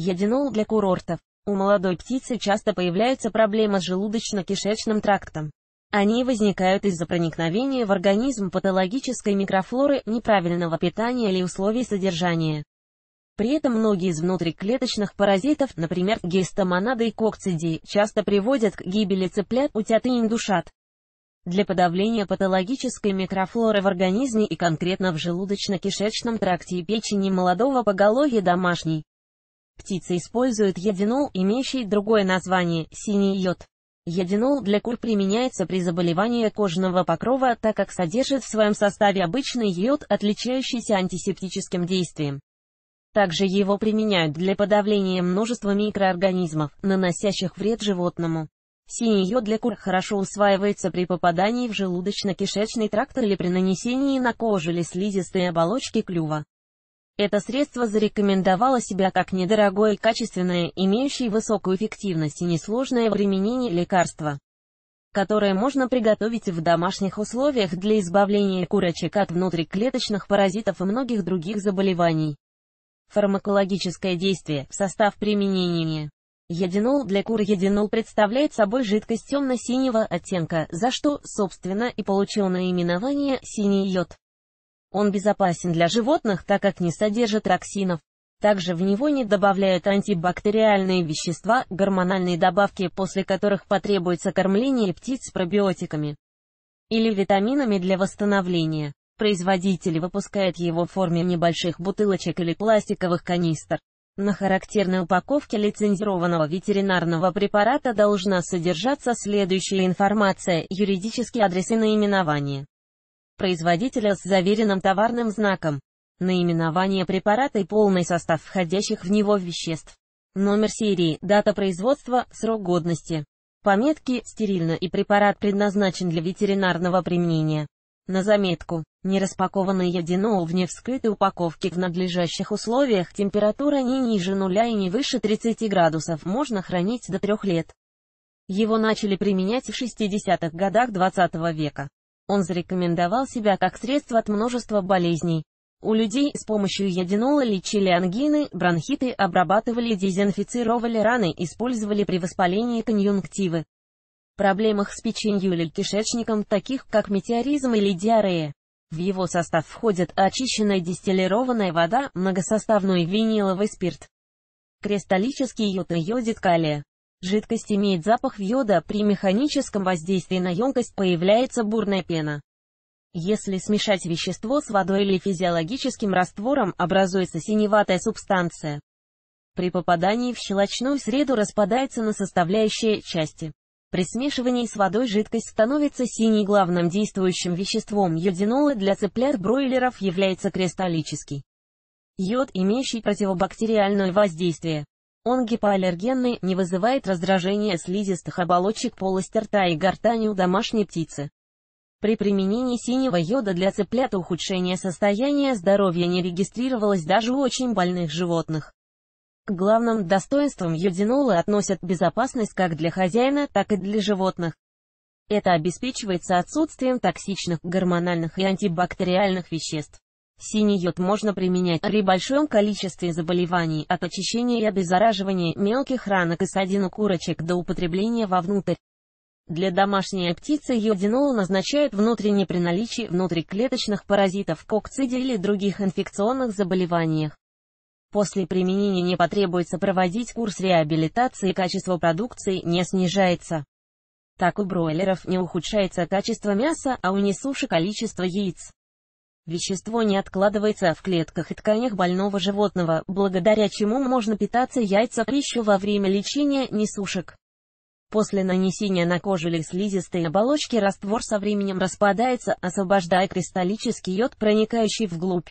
Единол для курортов. У молодой птицы часто появляются проблемы с желудочно-кишечным трактом. Они возникают из-за проникновения в организм патологической микрофлоры, неправильного питания или условий содержания. При этом многие из внутриклеточных паразитов, например, гистомонады и кокцидии, часто приводят к гибели цыплят, утят и индушат. Для подавления патологической микрофлоры в организме и конкретно в желудочно-кишечном тракте и печени молодого поголовья домашней Птицы используют единол, имеющий другое название – синий йод. Единол для кур применяется при заболевании кожного покрова, так как содержит в своем составе обычный йод, отличающийся антисептическим действием. Также его применяют для подавления множества микроорганизмов, наносящих вред животному. Синий йод для кур хорошо усваивается при попадании в желудочно-кишечный тракт или при нанесении на кожу или слизистые оболочки клюва. Это средство зарекомендовало себя как недорогое, и качественное, имеющее высокую эффективность и несложное применение применении лекарство, которое можно приготовить в домашних условиях для избавления курочек от внутриклеточных паразитов и многих других заболеваний. Фармакологическое действие, состав применения. Единол для кур единол представляет собой жидкость темно-синего оттенка, за что, собственно, и получил наименование «синий йод». Он безопасен для животных, так как не содержит токсинов. Также в него не добавляют антибактериальные вещества, гормональные добавки, после которых потребуется кормление птиц пробиотиками или витаминами для восстановления. Производитель выпускает его в форме небольших бутылочек или пластиковых канистр. На характерной упаковке лицензированного ветеринарного препарата должна содержаться следующая информация, юридический адрес и наименование производителя с заверенным товарным знаком, наименование препарата и полный состав входящих в него веществ, номер серии, дата производства, срок годности. Пометки «Стерильно» и «Препарат предназначен для ветеринарного применения». На заметку. Нераспакованный ядинол в невскрытой упаковке в надлежащих условиях температура не ниже нуля и не выше 30 градусов можно хранить до трех лет. Его начали применять в 60-х годах 20 века. Он зарекомендовал себя как средство от множества болезней. У людей с помощью ядинола лечили ангины, бронхиты, обрабатывали, дезинфицировали раны, использовали при воспалении конъюнктивы. Проблемах с печенью или кишечником, таких как метеоризм или диарея. В его состав входят очищенная дистиллированная вода, многосоставной виниловый спирт, кристаллический йод и йодит калия. Жидкость имеет запах йода, при механическом воздействии на емкость появляется бурная пена. Если смешать вещество с водой или физиологическим раствором, образуется синеватая субстанция. При попадании в щелочную среду распадается на составляющие части. При смешивании с водой жидкость становится синей. Главным действующим веществом йодинола для цыплят-бройлеров является кристаллический йод, имеющий противобактериальное воздействие. Он гипоаллергенный, не вызывает раздражения слизистых оболочек полости рта и гортани у домашней птицы. При применении синего йода для цыплят ухудшение состояния здоровья не регистрировалось даже у очень больных животных. К главным достоинствам йодинола относят безопасность как для хозяина, так и для животных. Это обеспечивается отсутствием токсичных гормональных и антибактериальных веществ. Синий йод можно применять при большом количестве заболеваний от очищения и обеззараживания мелких ранок и садинок курочек до употребления вовнутрь. Для домашней птицы йодинол назначают внутренне при наличии внутриклеточных паразитов, кокциде или других инфекционных заболеваниях. После применения не потребуется проводить курс реабилитации, качество продукции не снижается. Так у бройлеров не ухудшается качество мяса, а у несуши количество яиц. Вещество не откладывается в клетках и тканях больного животного, благодаря чему можно питаться яйца еще во время лечения несушек. После нанесения на кожу или слизистой оболочки раствор со временем распадается, освобождая кристаллический йод, проникающий вглубь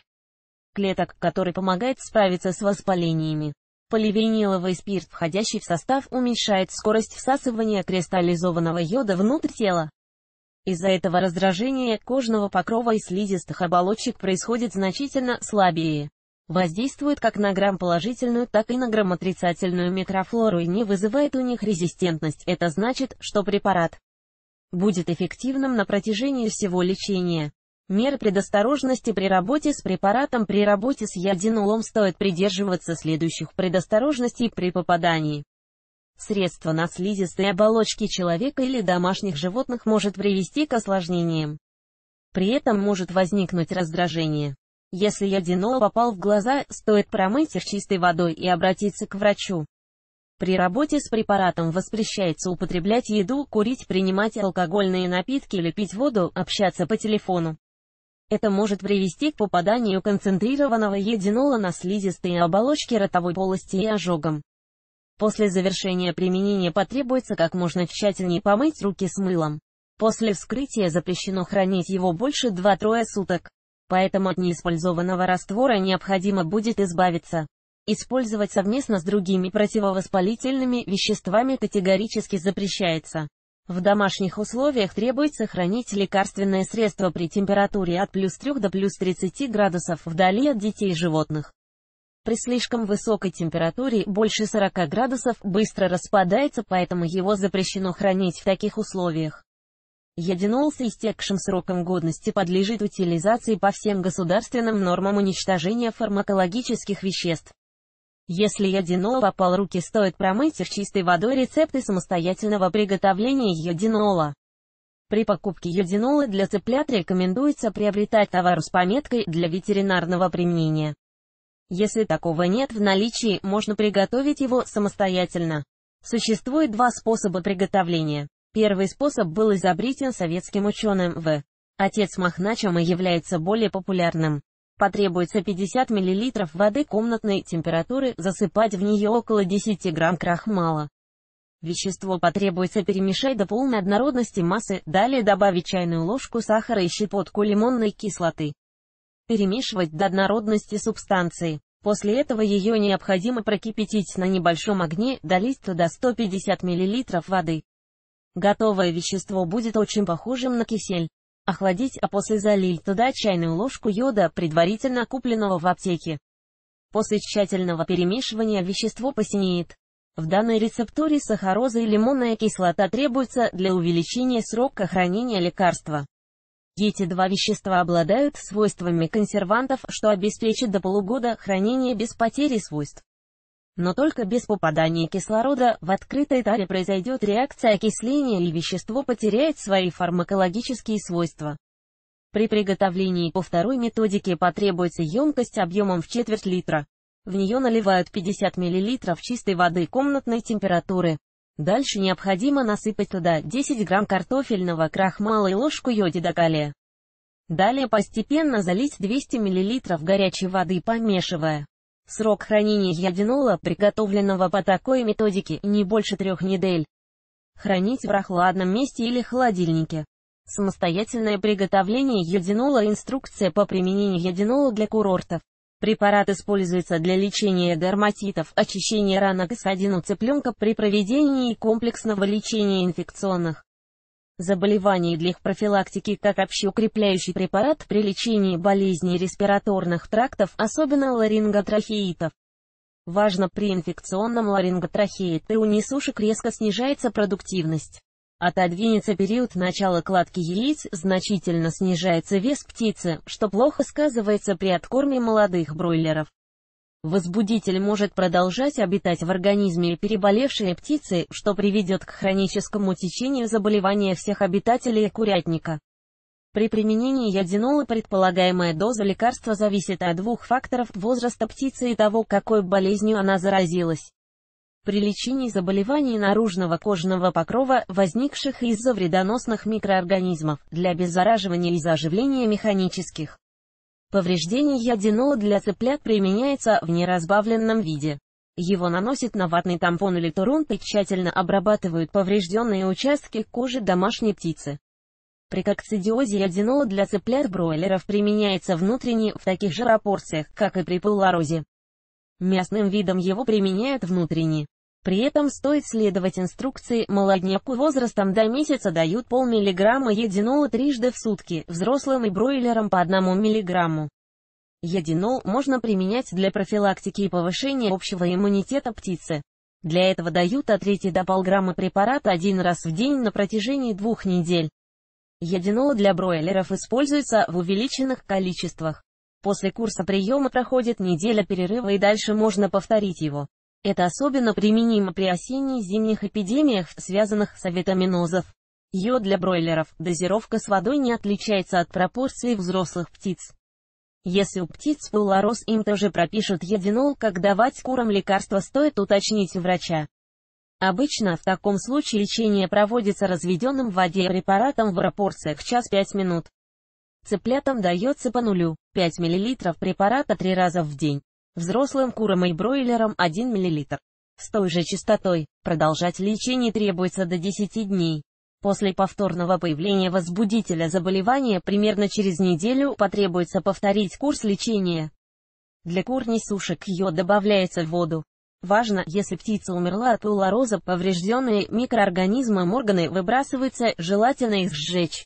клеток, который помогает справиться с воспалениями. Поливиниловый спирт, входящий в состав, уменьшает скорость всасывания кристаллизованного йода внутрь тела. Из-за этого раздражение кожного покрова и слизистых оболочек происходит значительно слабее. Воздействует как на грамм-положительную, так и на грамм-отрицательную микрофлору и не вызывает у них резистентность. Это значит, что препарат будет эффективным на протяжении всего лечения. Меры предосторожности при работе с препаратом при работе с ядинолом стоит придерживаться следующих предосторожностей при попадании. Средство на слизистой оболочке человека или домашних животных может привести к осложнениям. При этом может возникнуть раздражение. Если ядинол попал в глаза, стоит промыть их чистой водой и обратиться к врачу. При работе с препаратом воспрещается употреблять еду, курить, принимать алкогольные напитки или пить воду, общаться по телефону. Это может привести к попаданию концентрированного единола на слизистые оболочки ротовой полости и ожогам. После завершения применения потребуется как можно тщательнее помыть руки с мылом. После вскрытия запрещено хранить его больше 2-3 суток. Поэтому от неиспользованного раствора необходимо будет избавиться. Использовать совместно с другими противовоспалительными веществами категорически запрещается. В домашних условиях требуется хранить лекарственное средство при температуре от плюс 3 до плюс 30 градусов вдали от детей и животных при слишком высокой температуре, больше 40 градусов, быстро распадается, поэтому его запрещено хранить в таких условиях. Ядинол с истекшим сроком годности подлежит утилизации по всем государственным нормам уничтожения фармакологических веществ. Если ядинол попал руки, стоит промыть их чистой водой рецепты самостоятельного приготовления ядинола. При покупке йодинола для цыплят рекомендуется приобретать товар с пометкой «для ветеринарного применения». Если такого нет в наличии, можно приготовить его самостоятельно. Существует два способа приготовления. Первый способ был изобретен советским ученым В. Отец Махначем и является более популярным. Потребуется 50 мл воды комнатной температуры, засыпать в нее около 10 грамм крахмала. Вещество потребуется перемешать до полной однородности массы, далее добавить чайную ложку сахара и щепотку лимонной кислоты перемешивать до однородности субстанции. После этого ее необходимо прокипятить на небольшом огне до литра до 150 мл воды. Готовое вещество будет очень похожим на кисель. Охладить, а после залить туда чайную ложку йода, предварительно купленного в аптеке. После тщательного перемешивания вещество посинеет. В данной рецептуре сахароза и лимонная кислота требуются для увеличения срока хранения лекарства. Эти два вещества обладают свойствами консервантов, что обеспечит до полугода хранение без потери свойств. Но только без попадания кислорода в открытой таре произойдет реакция окисления и вещество потеряет свои фармакологические свойства. При приготовлении по второй методике потребуется емкость объемом в четверть литра. В нее наливают 50 мл чистой воды комнатной температуры. Дальше необходимо насыпать туда 10 грамм картофельного крахмала и ложку йодида калия. Далее постепенно залить 200 мл горячей воды, помешивая. Срок хранения ядинола, приготовленного по такой методике, не больше трех недель. Хранить в прохладном месте или холодильнике. Самостоятельное приготовление ядинола. Инструкция по применению ядинола для курортов. Препарат используется для лечения дерматитов, очищения ранок и ссадин у цыпленка при проведении комплексного лечения инфекционных заболеваний для их профилактики как общеукрепляющий препарат при лечении болезней респираторных трактов, особенно ларинготрахеитов. Важно при инфекционном ларинготрахеите у несушек резко снижается продуктивность. Отодвинется период начала кладки яиц, значительно снижается вес птицы, что плохо сказывается при откорме молодых бройлеров. Возбудитель может продолжать обитать в организме переболевшей птицы, что приведет к хроническому течению заболевания всех обитателей курятника. При применении ядинола предполагаемая доза лекарства зависит от двух факторов – возраста птицы и того, какой болезнью она заразилась при лечении заболеваний наружного кожного покрова, возникших из-за вредоносных микроорганизмов, для обеззараживания и заживления механических повреждений ядинола для цыплят применяется в неразбавленном виде. Его наносят на ватный тампон или турунт и тщательно обрабатывают поврежденные участки кожи домашней птицы. При кокцидиозе ядинола для цыплят-бройлеров применяется внутренне в таких же пропорциях, как и при пылорозе. Мясным видом его применяют внутренне. При этом стоит следовать инструкции, молодняку возрастом до месяца дают полмиллиграмма единола трижды в сутки, взрослым и бройлерам по одному миллиграмму. Единол можно применять для профилактики и повышения общего иммунитета птицы. Для этого дают от трети до полграмма препарата один раз в день на протяжении двух недель. Единол для бройлеров используется в увеличенных количествах. После курса приема проходит неделя перерыва и дальше можно повторить его. Это особенно применимо при осенне-зимних эпидемиях, связанных с авитаминозов. Йод для бройлеров. Дозировка с водой не отличается от пропорций взрослых птиц. Если у птиц пылорос им тоже пропишут единол, как давать курам лекарства стоит уточнить у врача. Обычно в таком случае лечение проводится разведенным в воде препаратом в пропорциях час 5 минут. Цыплятам дается по нулю 5 мл препарата 3 раза в день взрослым курам и бройлерам 1 мл. С той же частотой продолжать лечение требуется до 10 дней. После повторного появления возбудителя заболевания примерно через неделю потребуется повторить курс лечения. Для корней сушек ее добавляется в воду. Важно, если птица умерла от улороза, поврежденные микроорганизмом органы выбрасываются, желательно их сжечь.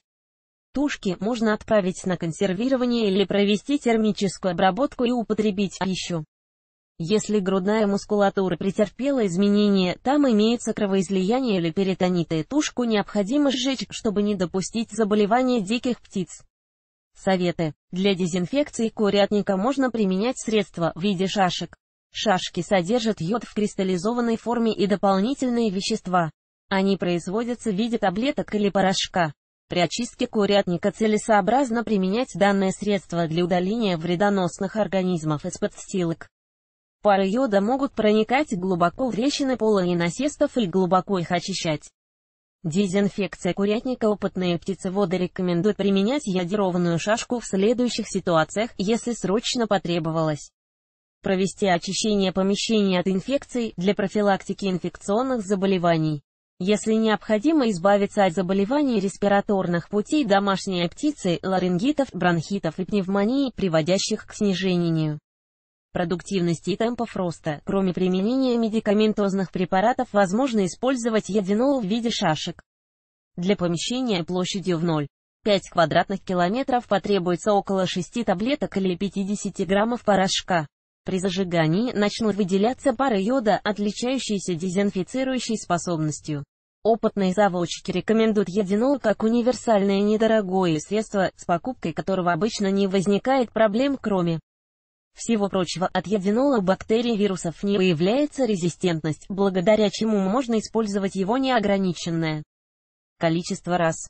Тушки можно отправить на консервирование или провести термическую обработку и употребить. А еще, если грудная мускулатура претерпела изменения, там имеется кровоизлияние или перитониты, тушку необходимо сжечь, чтобы не допустить заболевания диких птиц. Советы. Для дезинфекции курятника можно применять средства в виде шашек. Шашки содержат йод в кристаллизованной форме и дополнительные вещества. Они производятся в виде таблеток или порошка. При очистке курятника целесообразно применять данное средство для удаления вредоносных организмов из подстилок. Пары йода могут проникать глубоко в трещины пола и насестов и глубоко их очищать. Дезинфекция курятника опытные птицеводы рекомендуют применять ядерованную шашку в следующих ситуациях, если срочно потребовалось. Провести очищение помещения от инфекций для профилактики инфекционных заболеваний. Если необходимо избавиться от заболеваний респираторных путей домашней птицы, ларингитов, бронхитов и пневмонии, приводящих к снижению продуктивности и темпов роста. Кроме применения медикаментозных препаратов, возможно использовать единол в виде шашек. Для помещения площадью в 0,5 квадратных километров потребуется около 6 таблеток или 50 граммов порошка. При зажигании начнут выделяться пары йода, отличающиеся дезинфицирующей способностью. Опытные заводчики рекомендуют единол как универсальное недорогое средство, с покупкой которого обычно не возникает проблем кроме всего прочего от единола бактерий вирусов не появляется резистентность, благодаря чему можно использовать его неограниченное количество раз.